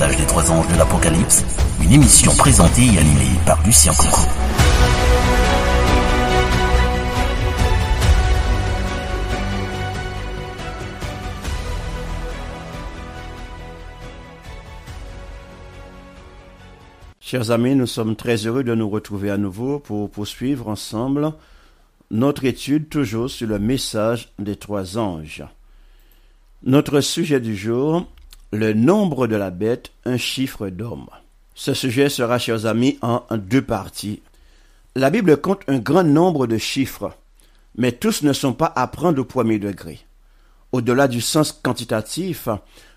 message des trois anges de l'Apocalypse, une émission présentée et animée par Lucien Coco. Chers amis, nous sommes très heureux de nous retrouver à nouveau pour poursuivre ensemble notre étude toujours sur le message des trois anges. Notre sujet du jour, le nombre de la bête, un chiffre d'homme. Ce sujet sera, chers amis, en deux parties. La Bible compte un grand nombre de chiffres, mais tous ne sont pas à prendre au premier degré. Au-delà du sens quantitatif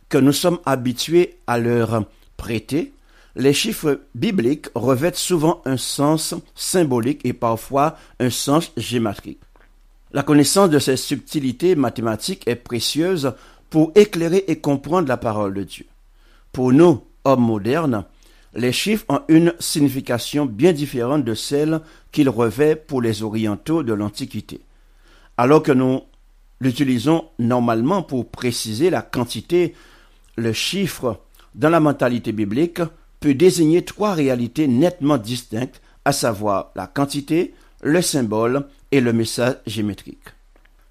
que nous sommes habitués à leur prêter, les chiffres bibliques revêtent souvent un sens symbolique et parfois un sens géométrique. La connaissance de ces subtilités mathématiques est précieuse pour éclairer et comprendre la parole de Dieu. Pour nous, hommes modernes, les chiffres ont une signification bien différente de celle qu'ils revêtent pour les orientaux de l'Antiquité. Alors que nous l'utilisons normalement pour préciser la quantité, le chiffre, dans la mentalité biblique, peut désigner trois réalités nettement distinctes, à savoir la quantité, le symbole et le message géométrique.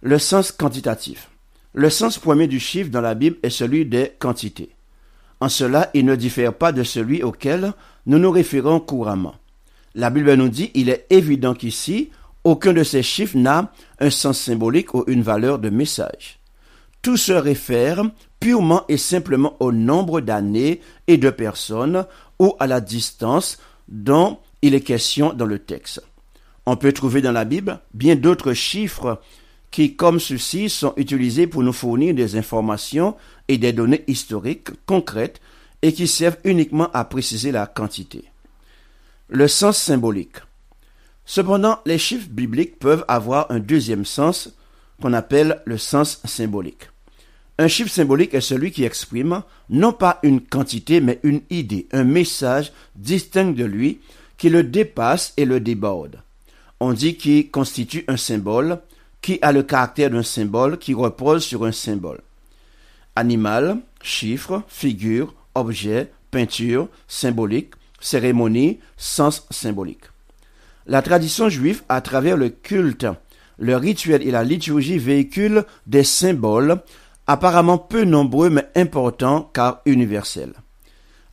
Le sens quantitatif. Le sens premier du chiffre dans la Bible est celui des quantités. En cela, il ne diffère pas de celui auquel nous nous référons couramment. La Bible nous dit, il est évident qu'ici, aucun de ces chiffres n'a un sens symbolique ou une valeur de message. Tout se réfère purement et simplement au nombre d'années et de personnes ou à la distance dont il est question dans le texte. On peut trouver dans la Bible bien d'autres chiffres qui, comme ceux-ci, sont utilisés pour nous fournir des informations et des données historiques concrètes et qui servent uniquement à préciser la quantité. Le sens symbolique. Cependant, les chiffres bibliques peuvent avoir un deuxième sens qu'on appelle le sens symbolique. Un chiffre symbolique est celui qui exprime non pas une quantité mais une idée, un message distinct de lui qui le dépasse et le déborde. On dit qu'il constitue un symbole, qui a le caractère d'un symbole, qui repose sur un symbole. Animal, chiffre, figure, objet, peinture, symbolique, cérémonie, sens symbolique. La tradition juive, à travers le culte, le rituel et la liturgie, véhicule des symboles apparemment peu nombreux mais importants car universels.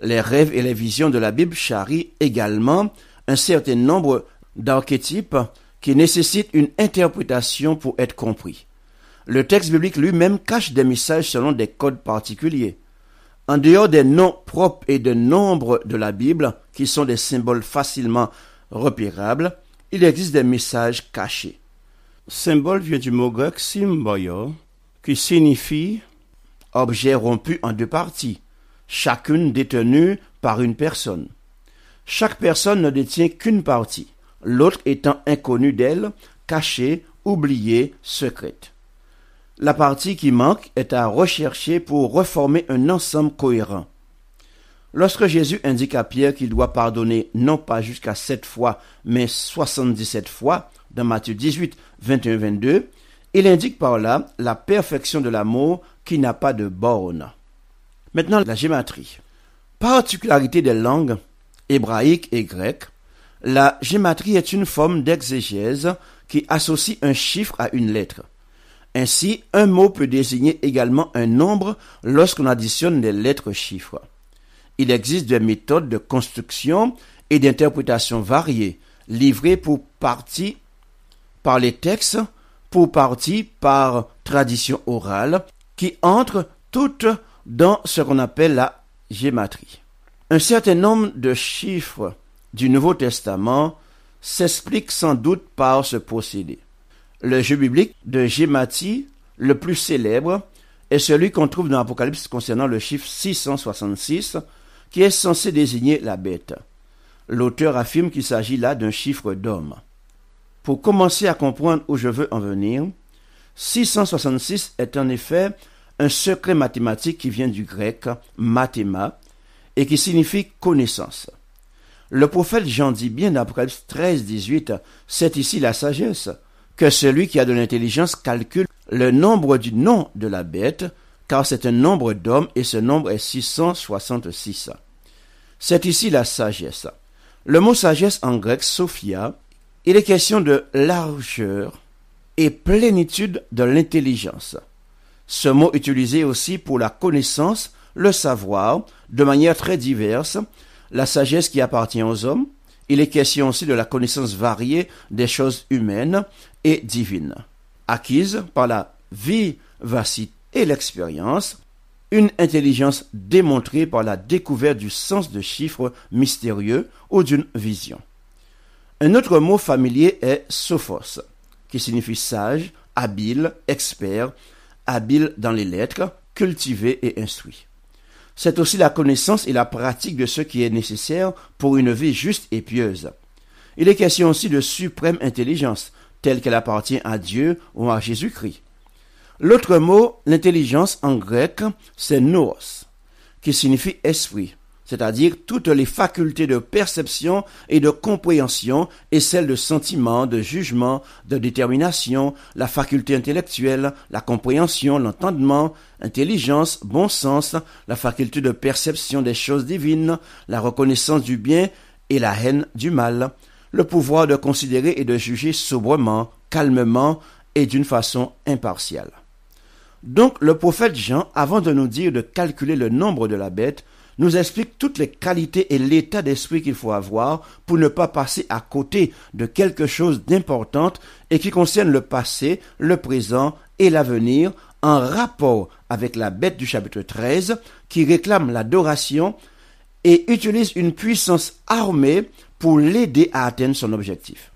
Les rêves et les visions de la Bible charrient également un certain nombre d'archétypes qui nécessite une interprétation pour être compris. Le texte biblique lui-même cache des messages selon des codes particuliers. En dehors des noms propres et des nombres de la Bible, qui sont des symboles facilement repérables, il existe des messages cachés. Symbole vient du mot grec symboio, qui signifie objet rompu en deux parties, chacune détenue par une personne. Chaque personne ne détient qu'une partie l'autre étant inconnue d'elle, cachée, oubliée, secrète. La partie qui manque est à rechercher pour reformer un ensemble cohérent. Lorsque Jésus indique à Pierre qu'il doit pardonner non pas jusqu'à sept fois, mais soixante-dix-sept fois, dans Matthieu 18, 21-22, il indique par là la perfection de l'amour qui n'a pas de borne. Maintenant, la gématrie. Particularité des langues hébraïque et grecque, la gématrie est une forme d'exégèse qui associe un chiffre à une lettre. Ainsi, un mot peut désigner également un nombre lorsqu'on additionne les lettres-chiffres. Il existe des méthodes de construction et d'interprétation variées, livrées pour partie par les textes, pour partie par tradition orale, qui entrent toutes dans ce qu'on appelle la gématrie. Un certain nombre de chiffres du Nouveau Testament s'explique sans doute par ce procédé. Le jeu biblique de Gémati, le plus célèbre, est celui qu'on trouve dans l'Apocalypse concernant le chiffre 666, qui est censé désigner la bête. L'auteur affirme qu'il s'agit là d'un chiffre d'homme. Pour commencer à comprendre où je veux en venir, 666 est en effet un secret mathématique qui vient du grec mathéma et qui signifie connaissance. Le prophète Jean dit bien après 13, 18, c'est ici la sagesse, que celui qui a de l'intelligence calcule le nombre du nom de la bête, car c'est un nombre d'hommes et ce nombre est 666. C'est ici la sagesse. Le mot sagesse en grec, sophia, il est question de largeur et plénitude de l'intelligence. Ce mot utilisé aussi pour la connaissance, le savoir, de manière très diverse, la sagesse qui appartient aux hommes, il est question aussi de la connaissance variée des choses humaines et divines, acquise par la vie vivacité et l'expérience, une intelligence démontrée par la découverte du sens de chiffres mystérieux ou d'une vision. Un autre mot familier est sophos, qui signifie sage, habile, expert, habile dans les lettres, cultivé et instruit c'est aussi la connaissance et la pratique de ce qui est nécessaire pour une vie juste et pieuse. Il est question aussi de suprême intelligence, telle qu'elle appartient à Dieu ou à Jésus-Christ. L'autre mot, l'intelligence en grec, c'est nous qui signifie esprit c'est-à-dire toutes les facultés de perception et de compréhension et celles de sentiment, de jugement, de détermination, la faculté intellectuelle, la compréhension, l'entendement, intelligence, bon sens, la faculté de perception des choses divines, la reconnaissance du bien et la haine du mal, le pouvoir de considérer et de juger sobrement, calmement et d'une façon impartiale. Donc le prophète Jean, avant de nous dire de calculer le nombre de la bête, nous explique toutes les qualités et l'état d'esprit qu'il faut avoir pour ne pas passer à côté de quelque chose d'important et qui concerne le passé, le présent et l'avenir en rapport avec la bête du chapitre 13 qui réclame l'adoration et utilise une puissance armée pour l'aider à atteindre son objectif.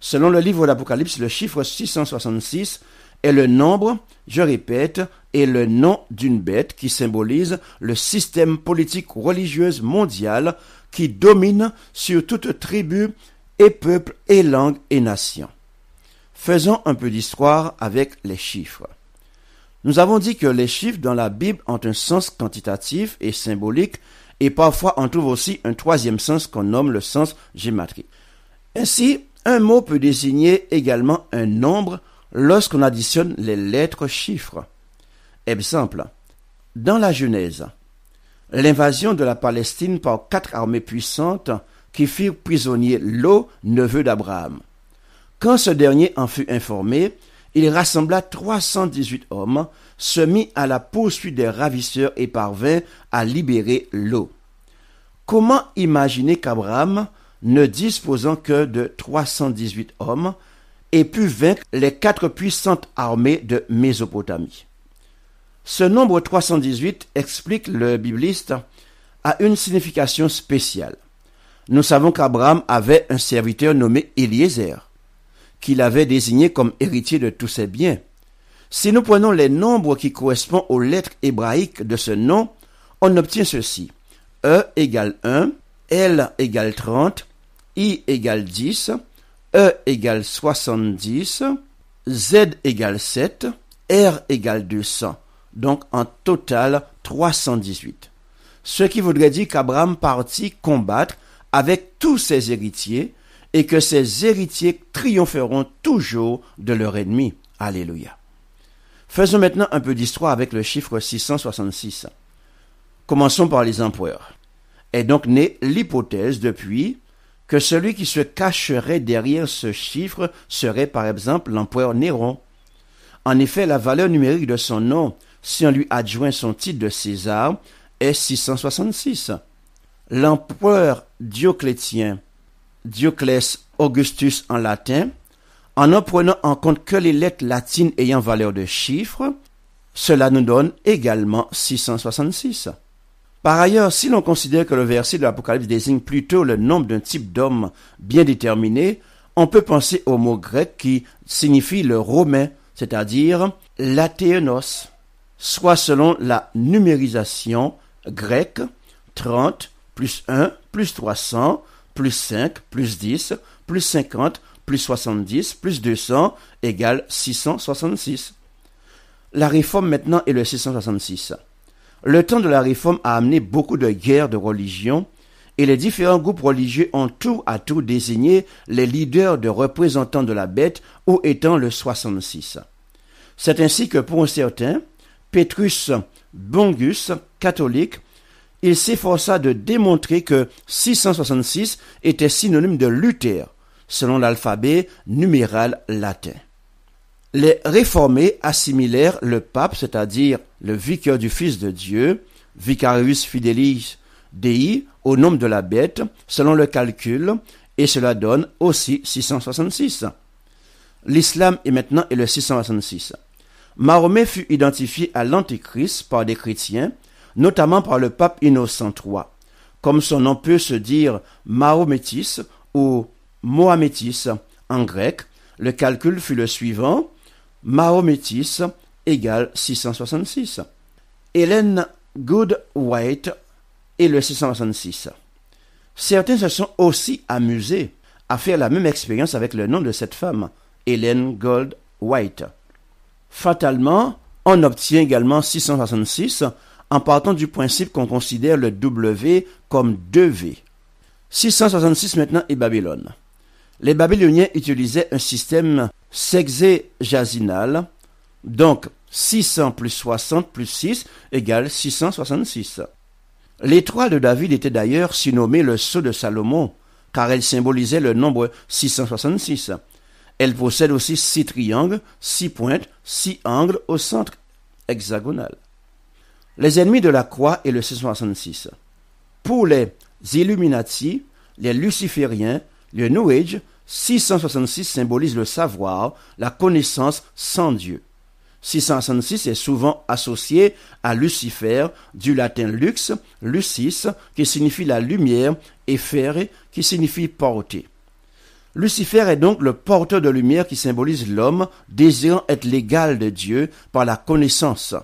Selon le livre d'Apocalypse, le chiffre 666 et le nombre, je répète, est le nom d'une bête qui symbolise le système politique religieuse mondial qui domine sur toute tribu et peuple et langue et nation. Faisons un peu d'histoire avec les chiffres. Nous avons dit que les chiffres dans la Bible ont un sens quantitatif et symbolique et parfois on trouve aussi un troisième sens qu'on nomme le sens gématrique. Ainsi, un mot peut désigner également un nombre lorsqu'on additionne les lettres chiffres. Exemple, dans la Genèse, l'invasion de la Palestine par quatre armées puissantes qui firent prisonnier l'eau, neveu d'Abraham. Quand ce dernier en fut informé, il rassembla 318 hommes, se mit à la poursuite des ravisseurs et parvint à libérer l'eau. Comment imaginer qu'Abraham, ne disposant que de 318 hommes, et pu vaincre les quatre puissantes armées de Mésopotamie. Ce nombre 318, explique le bibliste, a une signification spéciale. Nous savons qu'Abraham avait un serviteur nommé Eliezer, qu'il avait désigné comme héritier de tous ses biens. Si nous prenons les nombres qui correspondent aux lettres hébraïques de ce nom, on obtient ceci. E égale 1, L égale 30, I égale 10, E égale 70, Z égale 7, R égale 200. Donc en total 318. Ce qui voudrait dire qu'Abraham partit combattre avec tous ses héritiers et que ses héritiers triompheront toujours de leur ennemi. Alléluia. Faisons maintenant un peu d'histoire avec le chiffre 666. Commençons par les empereurs. Est donc née l'hypothèse depuis que celui qui se cacherait derrière ce chiffre serait par exemple l'empereur Néron. En effet, la valeur numérique de son nom, si on lui adjoint son titre de César, est 666. L'empereur Dioclétien, Dioclès Augustus en latin, en ne prenant en compte que les lettres latines ayant valeur de chiffre, cela nous donne également 666. Par ailleurs, si l'on considère que le verset de l'Apocalypse désigne plutôt le nombre d'un type d'homme bien déterminé, on peut penser au mot grec qui signifie le romain, c'est-à-dire l'athénos, soit selon la numérisation grecque 30 plus 1 plus 300 plus 5 plus 10 plus 50 plus 70 plus 200 égale 666. La réforme maintenant est le 666. Le temps de la réforme a amené beaucoup de guerres de religion et les différents groupes religieux ont tout à tout désigné les leaders de représentants de la bête ou étant le 66. C'est ainsi que pour certain, Petrus Bongus, catholique, il s'efforça de démontrer que 666 était synonyme de Luther, selon l'alphabet numéral latin. Les réformés assimilèrent le pape, c'est-à-dire le vicaire du Fils de Dieu, vicarius fidelis dei, au nombre de la bête, selon le calcul, et cela donne aussi 666. L'islam est maintenant le 666. Mahomet fut identifié à l'Antichrist par des chrétiens, notamment par le pape Innocent III. Comme son nom peut se dire Mahometis ou Mohamétis en grec, le calcul fut le suivant Mahometis égale 666. Hélène Good-White et le 666. Certains se sont aussi amusés à faire la même expérience avec le nom de cette femme, Hélène Gold White. Fatalement, on obtient également 666 en partant du principe qu'on considère le W comme 2V. 666 maintenant est Babylone les Babyloniens utilisaient un système sexé-jasinal, donc 600 plus 60 plus 6 égale 666. L'étoile de David était d'ailleurs surnommée le sceau de Salomon, car elle symbolisait le nombre 666. Elle possède aussi six triangles, six pointes, six angles au centre hexagonal. Les ennemis de la croix et le 666. Pour les Illuminati, les Lucifériens, le New Age 666 symbolise le savoir, la connaissance sans Dieu. 666 est souvent associé à Lucifer, du latin lux, lucis, qui signifie la lumière, et ferre, qui signifie porter. Lucifer est donc le porteur de lumière qui symbolise l'homme désirant être l'égal de Dieu par la connaissance.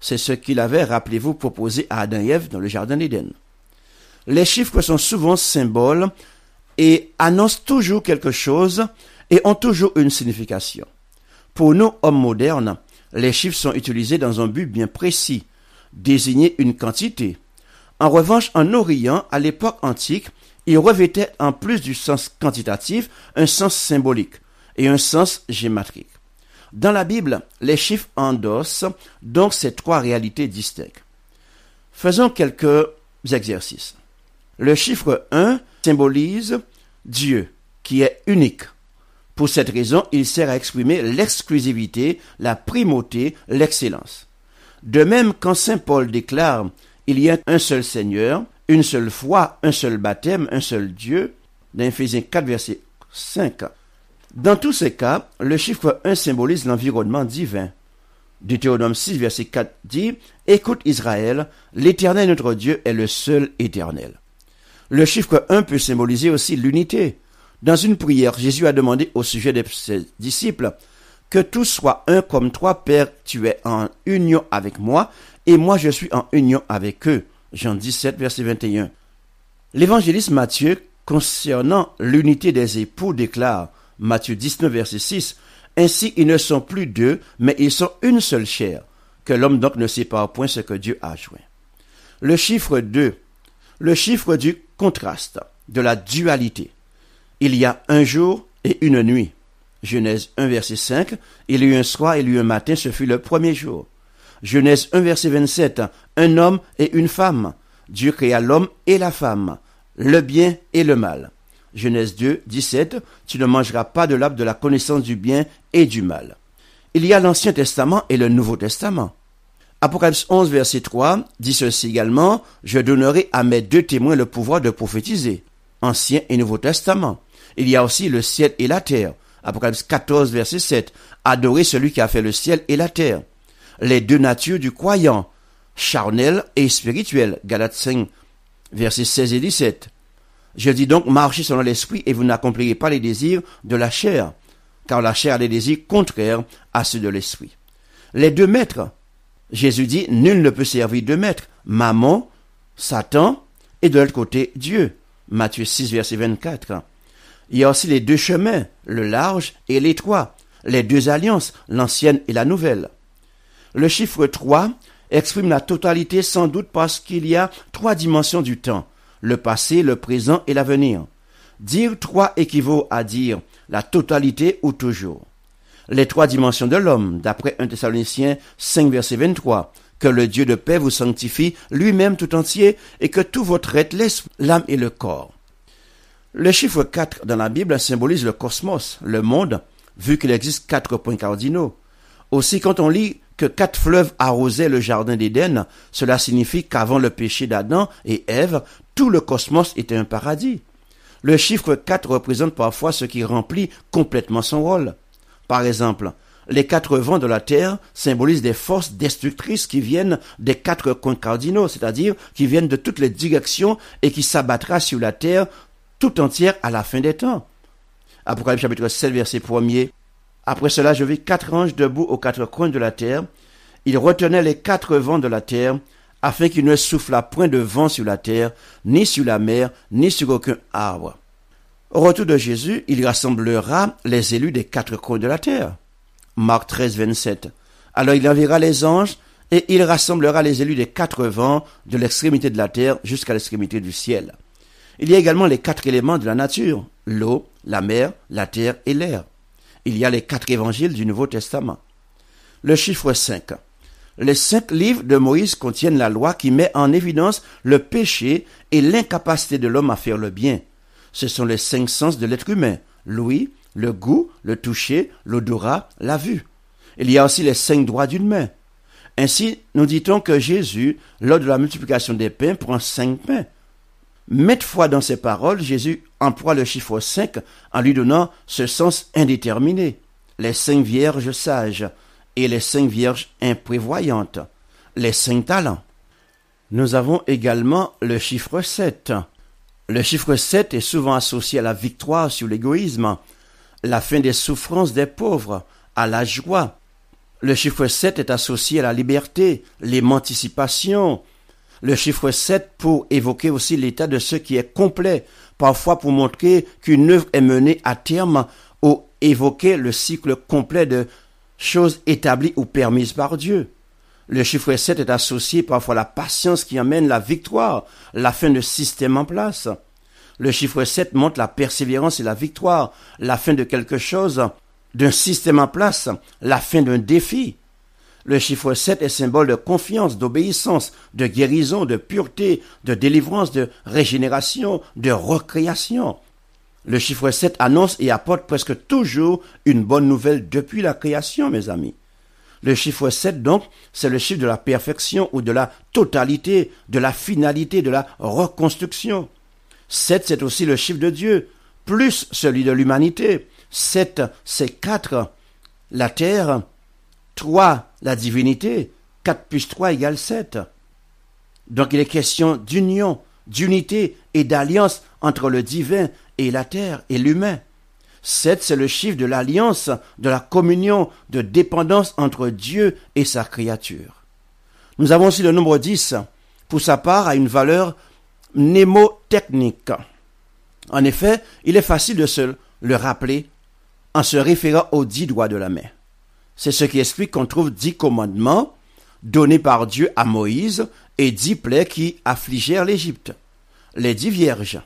C'est ce qu'il avait, rappelez-vous, proposé à Adam et Ève dans le Jardin d'Éden. Les chiffres sont souvent symboles et annoncent toujours quelque chose et ont toujours une signification. Pour nous, hommes modernes, les chiffres sont utilisés dans un but bien précis, désigner une quantité. En revanche, en Orient, à l'époque antique, ils revêtaient en plus du sens quantitatif un sens symbolique et un sens gématrique. Dans la Bible, les chiffres endossent donc ces trois réalités distinctes. Faisons quelques exercices. Le chiffre 1 symbolise Dieu, qui est unique. Pour cette raison, il sert à exprimer l'exclusivité, la primauté, l'excellence. De même, quand Saint Paul déclare Il y a un seul Seigneur, une seule foi, un seul baptême, un seul Dieu, dans Ephésiens 4, verset 5. Dans tous ces cas, le chiffre 1 symbolise l'environnement divin. Deutéronome 6, verset 4 dit Écoute Israël, l'Éternel notre Dieu est le seul Éternel. Le chiffre 1 peut symboliser aussi l'unité. Dans une prière, Jésus a demandé au sujet de ses disciples que tous soient un comme toi, Père, tu es en union avec moi, et moi je suis en union avec eux. Jean 17, verset 21. L'évangéliste Matthieu, concernant l'unité des époux, déclare, Matthieu 19, verset 6, Ainsi ils ne sont plus deux, mais ils sont une seule chair, que l'homme donc ne sépare point ce que Dieu a joint. Le chiffre 2 le chiffre du contraste, de la dualité. Il y a un jour et une nuit. Genèse 1 verset 5, il y eut un soir, il y eut un matin, ce fut le premier jour. Genèse 1 verset 27, un homme et une femme. Dieu créa l'homme et la femme, le bien et le mal. Genèse 2, 17, tu ne mangeras pas de l'arbre de la connaissance du bien et du mal. Il y a l'Ancien Testament et le Nouveau Testament. Apocalypse 11, verset 3 dit ceci également, je donnerai à mes deux témoins le pouvoir de prophétiser. Ancien et Nouveau Testament. Il y a aussi le ciel et la terre. Apocalypse 14, verset 7. Adorez celui qui a fait le ciel et la terre. Les deux natures du croyant, charnel et spirituel. Galates 5, verset 16 et 17. Je dis donc, marchez selon l'esprit et vous n'accomplirez pas les désirs de la chair, car la chair a des désirs contraires à ceux de l'esprit. Les deux maîtres, Jésus dit, nul ne peut servir deux maîtres, maman, Satan, et de l'autre côté, Dieu. Matthieu 6, verset 24. Il y a aussi les deux chemins, le large et l'étroit, les deux alliances, l'ancienne et la nouvelle. Le chiffre 3 exprime la totalité sans doute parce qu'il y a trois dimensions du temps, le passé, le présent et l'avenir. Dire trois équivaut à dire la totalité ou toujours les trois dimensions de l'homme, d'après 1 Thessaloniciens 5, verset 23. Que le Dieu de paix vous sanctifie lui-même tout entier et que tout votre être, laisse l'âme et le corps. Le chiffre 4 dans la Bible symbolise le cosmos, le monde, vu qu'il existe quatre points cardinaux. Aussi, quand on lit que quatre fleuves arrosaient le jardin d'Éden, cela signifie qu'avant le péché d'Adam et Ève, tout le cosmos était un paradis. Le chiffre 4 représente parfois ce qui remplit complètement son rôle. Par exemple, les quatre vents de la terre symbolisent des forces destructrices qui viennent des quatre coins cardinaux, c'est-à-dire qui viennent de toutes les directions et qui s'abattra sur la terre tout entière à la fin des temps. Apocalypse chapitre 7 verset 1er. Après cela, je vis quatre anges debout aux quatre coins de la terre. Ils retenaient les quatre vents de la terre afin qu'il ne soufflât point de vent sur la terre, ni sur la mer, ni sur aucun arbre. Au retour de Jésus, il rassemblera les élus des quatre coins de la terre. Marc 13, 27. Alors il enverra les anges et il rassemblera les élus des quatre vents de l'extrémité de la terre jusqu'à l'extrémité du ciel. Il y a également les quatre éléments de la nature, l'eau, la mer, la terre et l'air. Il y a les quatre évangiles du Nouveau Testament. Le chiffre 5. Les cinq livres de Moïse contiennent la loi qui met en évidence le péché et l'incapacité de l'homme à faire le bien ce sont les cinq sens de l'être humain. L'ouïe, le goût, le toucher, l'odorat, la vue. Il y a aussi les cinq doigts d'une main. Ainsi, nous dit-on que Jésus, lors de la multiplication des pains, prend cinq pains. Maintes fois dans ses paroles, Jésus emploie le chiffre cinq en lui donnant ce sens indéterminé. Les cinq vierges sages et les cinq vierges imprévoyantes. Les cinq talents. Nous avons également le chiffre 7 le chiffre 7 est souvent associé à la victoire sur l'égoïsme, la fin des souffrances des pauvres, à la joie. Le chiffre 7 est associé à la liberté, l'émancipation. Le chiffre 7 pour évoquer aussi l'état de ce qui est complet, parfois pour montrer qu'une œuvre est menée à terme ou évoquer le cycle complet de choses établies ou permises par Dieu. Le chiffre 7 est associé parfois à la patience qui amène la victoire, la fin de système en place. Le chiffre 7 montre la persévérance et la victoire, la fin de quelque chose, d'un système en place, la fin d'un défi. Le chiffre 7 est symbole de confiance, d'obéissance, de guérison, de pureté, de délivrance, de régénération, de recréation. Le chiffre 7 annonce et apporte presque toujours une bonne nouvelle depuis la création, mes amis. Le chiffre 7, donc, c'est le chiffre de la perfection ou de la totalité, de la finalité, de la reconstruction. 7, c'est aussi le chiffre de Dieu, plus celui de l'humanité. 7, c'est 4, la terre. 3, la divinité. 4 plus 3 égale 7. Donc il est question d'union, d'unité et d'alliance entre le divin et la terre et l'humain. 7, c'est le chiffre de l'alliance, de la communion, de dépendance entre Dieu et sa créature. Nous avons aussi le nombre 10, pour sa part, à une valeur mnémotechnique. En effet, il est facile de se le rappeler en se référant aux dix doigts de la main. C'est ce qui explique qu'on trouve dix commandements donnés par Dieu à Moïse et dix plaies qui affligèrent l'Égypte, les dix vierges.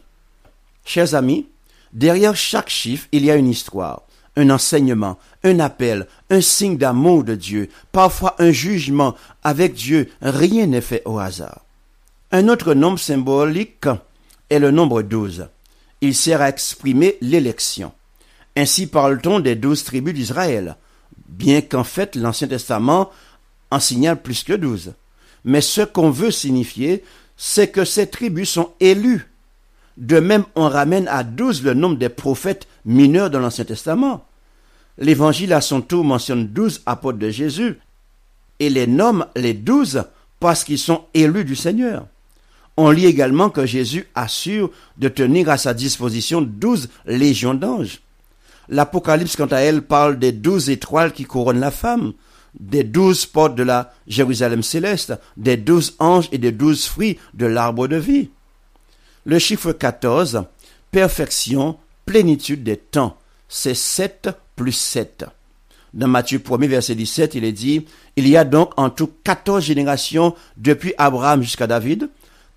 Chers amis, derrière chaque chiffre, il y a une histoire, un enseignement, un appel, un signe d'amour de Dieu, parfois un jugement avec Dieu, rien n'est fait au hasard. Un autre nombre symbolique est le nombre 12. Il sert à exprimer l'élection. Ainsi parle-t-on des douze tribus d'Israël, bien qu'en fait l'Ancien Testament en signale plus que douze. Mais ce qu'on veut signifier, c'est que ces tribus sont élues. De même, on ramène à douze le nombre des prophètes mineurs dans l'Ancien Testament. L'Évangile à son tour mentionne douze apôtres de Jésus et les nomme les douze parce qu'ils sont élus du Seigneur on lit également que Jésus assure de tenir à sa disposition douze légions d'anges. L'Apocalypse, quant à elle, parle des douze étoiles qui couronnent la femme, des douze portes de la Jérusalem céleste, des douze anges et des douze fruits de l'arbre de vie. Le chiffre 14, perfection, plénitude des temps, c'est 7 plus 7. Dans Matthieu 1er verset 17, il est dit, Il y a donc en tout 14 générations depuis Abraham jusqu'à David,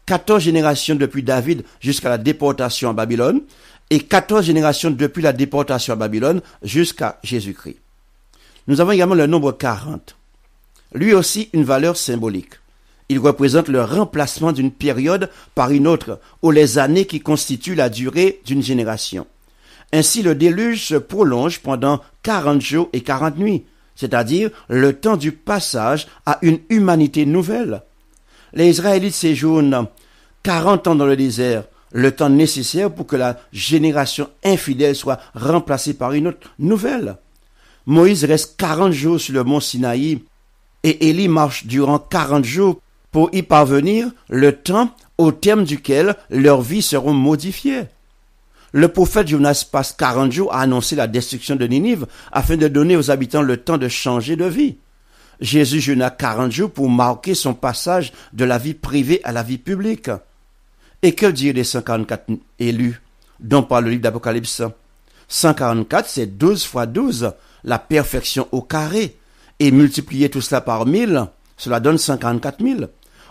14 générations depuis David jusqu'à la déportation à Babylone, et 14 générations depuis la déportation à Babylone jusqu'à Jésus-Christ. Nous avons également le nombre 40. Lui aussi une valeur symbolique. Il représente le remplacement d'une période par une autre, ou les années qui constituent la durée d'une génération. Ainsi le déluge se prolonge pendant 40 jours et 40 nuits, c'est-à-dire le temps du passage à une humanité nouvelle, les Israélites séjournent 40 ans dans le désert, le temps nécessaire pour que la génération infidèle soit remplacée par une autre nouvelle. Moïse reste 40 jours sur le mont Sinaï et Élie marche durant 40 jours pour y parvenir, le temps au terme duquel leurs vies seront modifiées. Le prophète Jonas passe 40 jours à annoncer la destruction de Ninive afin de donner aux habitants le temps de changer de vie. Jésus jeûna quarante jours pour marquer son passage de la vie privée à la vie publique. Et que dire des cinquante-quatre élus dont parle le livre d'Apocalypse 144, c'est 12 fois 12, la perfection au carré. Et multiplier tout cela par 1000, cela donne 144 000.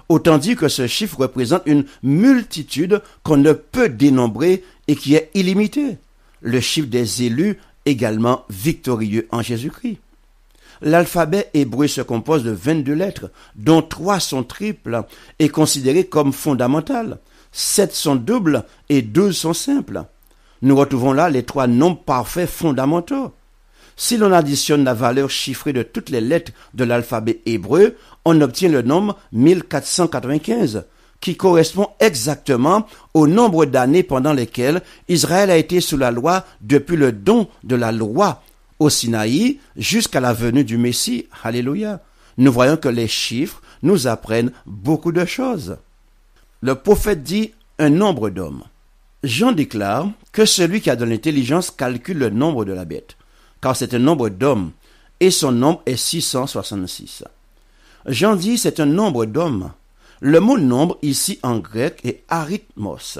Autant dire que ce chiffre représente une multitude qu'on ne peut dénombrer et qui est illimitée. Le chiffre des élus également victorieux en Jésus-Christ. L'alphabet hébreu se compose de 22 lettres, dont 3 sont triples et considérées comme fondamentales, 7 sont doubles et deux sont simples. Nous retrouvons là les trois nombres parfaits fondamentaux. Si l'on additionne la valeur chiffrée de toutes les lettres de l'alphabet hébreu, on obtient le nombre 1495, qui correspond exactement au nombre d'années pendant lesquelles Israël a été sous la loi depuis le don de la loi au Sinaï jusqu'à la venue du Messie. Alléluia. Nous voyons que les chiffres nous apprennent beaucoup de choses. Le prophète dit un nombre d'hommes. Jean déclare que celui qui a de l'intelligence calcule le nombre de la bête, car c'est un nombre d'hommes, et son nombre est 666. Jean dit c'est un nombre d'hommes. Le mot nombre ici en grec est arithmos,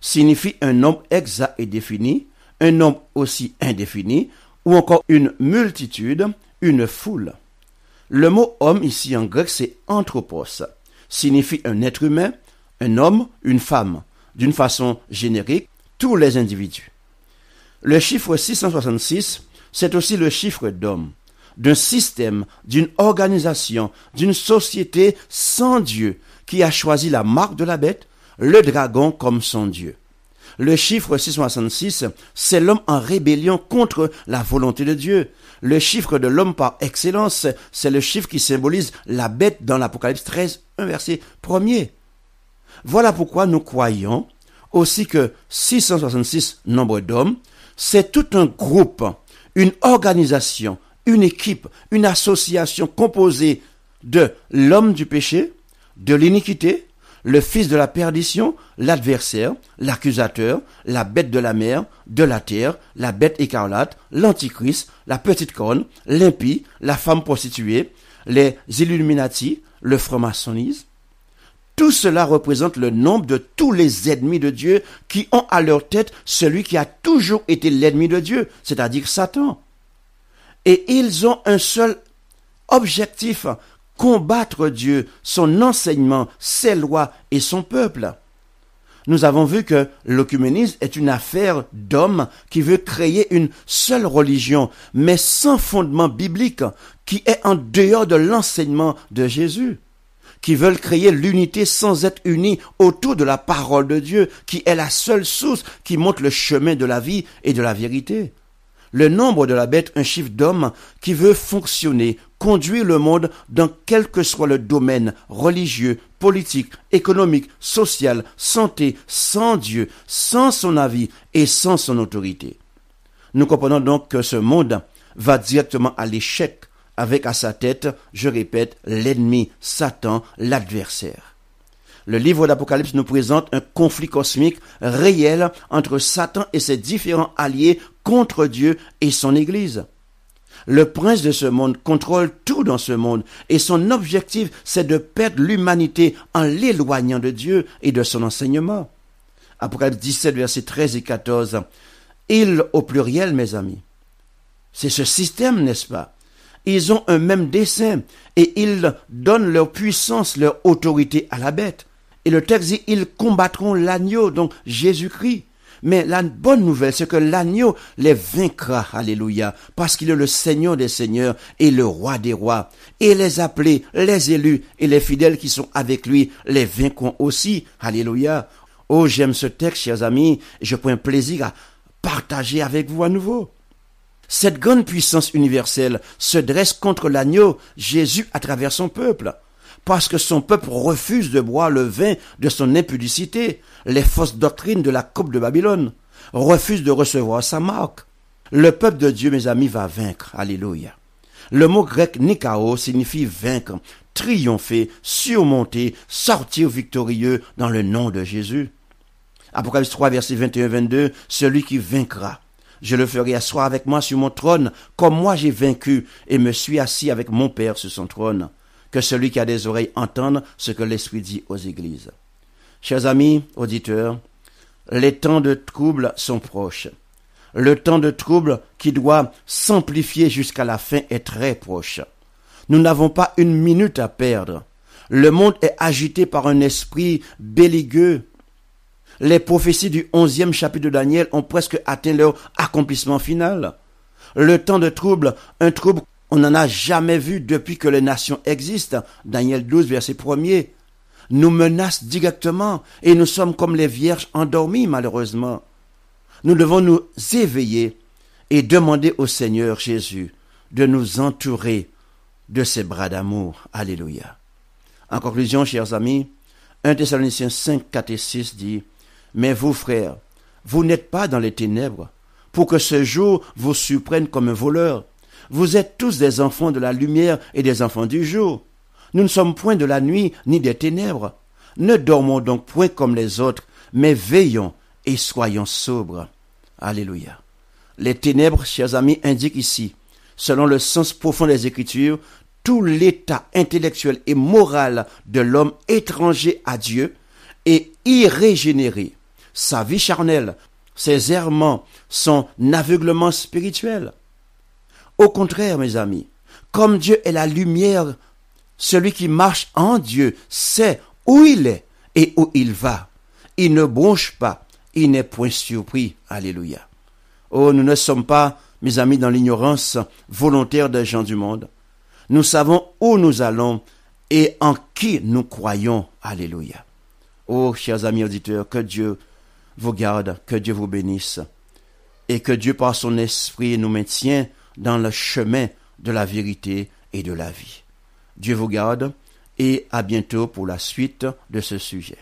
signifie un nombre exact et défini, un nombre aussi indéfini, ou encore une multitude, une foule. Le mot homme ici en grec c'est anthropos, signifie un être humain, un homme, une femme, d'une façon générique, tous les individus. Le chiffre 666, c'est aussi le chiffre d'homme, d'un système, d'une organisation, d'une société sans Dieu qui a choisi la marque de la bête, le dragon comme son Dieu. Le chiffre 666, c'est l'homme en rébellion contre la volonté de Dieu. Le chiffre de l'homme par excellence, c'est le chiffre qui symbolise la bête dans l'Apocalypse 13, un verset 1er. Voilà pourquoi nous croyons aussi que 666 nombre d'hommes, c'est tout un groupe, une organisation, une équipe, une association composée de l'homme du péché, de l'iniquité, le fils de la perdition, l'adversaire, l'accusateur, la bête de la mer, de la terre, la bête écarlate, l'antichrist, la petite corne, l'impie, la femme prostituée, les Illuminati, le franc Tout cela représente le nombre de tous les ennemis de Dieu qui ont à leur tête celui qui a toujours été l'ennemi de Dieu, c'est-à-dire Satan. Et ils ont un seul objectif, combattre Dieu, son enseignement, ses lois et son peuple. Nous avons vu que l'ocuménisme est une affaire d'homme qui veut créer une seule religion, mais sans fondement biblique, qui est en dehors de l'enseignement de Jésus qui veulent créer l'unité sans être unis autour de la parole de Dieu, qui est la seule source qui montre le chemin de la vie et de la vérité. Le nombre de la bête, un chiffre d'hommes qui veut fonctionner Conduit le monde dans quel que soit le domaine religieux, politique, économique, social, santé, sans Dieu, sans son avis et sans son autorité. Nous comprenons donc que ce monde va directement à l'échec avec à sa tête, je répète, l'ennemi, Satan, l'adversaire. Le livre d'Apocalypse nous présente un conflit cosmique réel entre Satan et ses différents alliés contre Dieu et son Église. Le prince de ce monde contrôle tout dans ce monde et son objectif, c'est de perdre l'humanité en l'éloignant de Dieu et de son enseignement. Après 17, verset 13 et 14. Il au pluriel, mes amis. C'est ce système, n'est-ce pas Ils ont un même dessein et ils donnent leur puissance, leur autorité à la bête. Et le texte dit, ils combattront l'agneau, donc Jésus-Christ. Mais la bonne nouvelle, c'est que l'agneau les vaincra, alléluia, parce qu'il est le Seigneur des Seigneurs et le Roi des Rois. Et les appelés, les élus et les fidèles qui sont avec lui les vaincront aussi, alléluia. Oh, j'aime ce texte, chers amis, je prends plaisir à partager avec vous à nouveau. Cette grande puissance universelle se dresse contre l'agneau, Jésus à travers son peuple parce que son peuple refuse de boire le vin de son impudicité, les fausses doctrines de la coupe de Babylone, refuse de recevoir sa marque. Le peuple de Dieu, mes amis, va vaincre. Alléluia. Le mot grec nikao signifie vaincre, triompher, surmonter, sortir victorieux dans le nom de Jésus. Apocalypse 3, verset 21-22, celui qui vaincra. Je le ferai asseoir avec moi sur mon trône, comme moi j'ai vaincu et me suis assis avec mon Père sur son trône. Que celui qui a des oreilles entende ce que l'Esprit dit aux églises. Chers amis, auditeurs, les temps de trouble sont proches. Le temps de trouble qui doit s'amplifier jusqu'à la fin est très proche. Nous n'avons pas une minute à perdre. Le monde est agité par un esprit belliqueux. Les prophéties du onzième chapitre de Daniel ont presque atteint leur accomplissement final. Le temps de trouble, un trouble on n'en a jamais vu depuis que les nations existent. Daniel 12, verset 1er. Nous menace directement et nous sommes comme les vierges endormies, malheureusement. Nous devons nous éveiller et demander au Seigneur Jésus de nous entourer de ses bras d'amour. Alléluia. En conclusion, chers amis, 1 Thessaloniciens 5, 4 et 6 dit, Mais vous, frères, vous n'êtes pas dans les ténèbres, pour que ce jour vous surprenne comme un voleur. Vous êtes tous des enfants de la lumière et des enfants du jour. Nous ne sommes point de la nuit ni des ténèbres. Ne dormons donc point comme les autres, mais veillons et soyons sobres. Alléluia. Les ténèbres, chers amis, indiquent ici, selon le sens profond des Écritures, tout l'état intellectuel et moral de l'homme étranger à Dieu et irrégénéré. Sa vie charnelle, ses errements, son aveuglement spirituel. Au contraire, mes amis, comme Dieu est la lumière, celui qui marche en Dieu sait où il est et où il va. Il ne bronche pas, il n'est point surpris. Alléluia. Oh, nous ne sommes pas, mes amis, dans l'ignorance volontaire des gens du monde. Nous savons où nous allons et en qui nous croyons. Alléluia. Oh, chers amis auditeurs, que Dieu vous garde, que Dieu vous bénisse et que Dieu par son esprit nous maintient dans le chemin de la vérité et de la vie. Dieu vous garde et à bientôt pour la suite de ce sujet.